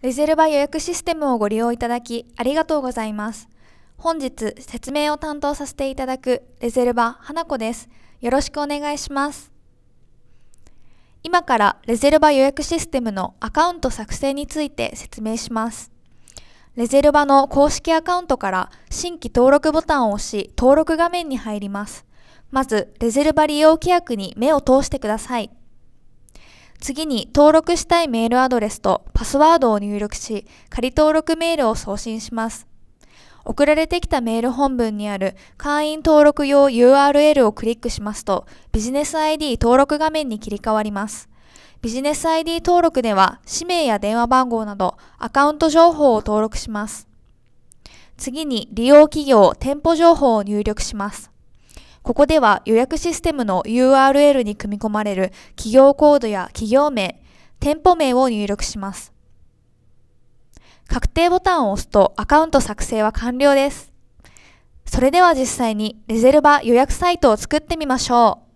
レゼルバ予約システムをご利用いただきありがとうございます。本日説明を担当させていただくレゼルバ花子です。よろしくお願いします。今からレゼルバ予約システムのアカウント作成について説明します。レゼルバの公式アカウントから新規登録ボタンを押し登録画面に入ります。まず、レゼルバ利用規約に目を通してください。次に登録したいメールアドレスとパスワードを入力し、仮登録メールを送信します。送られてきたメール本文にある会員登録用 URL をクリックしますと、ビジネス ID 登録画面に切り替わります。ビジネス ID 登録では、氏名や電話番号などアカウント情報を登録します。次に利用企業、店舗情報を入力します。ここでは予約システムの URL に組み込まれる企業コードや企業名、店舗名を入力します。確定ボタンを押すとアカウント作成は完了です。それでは実際にレゼルバ予約サイトを作ってみましょう。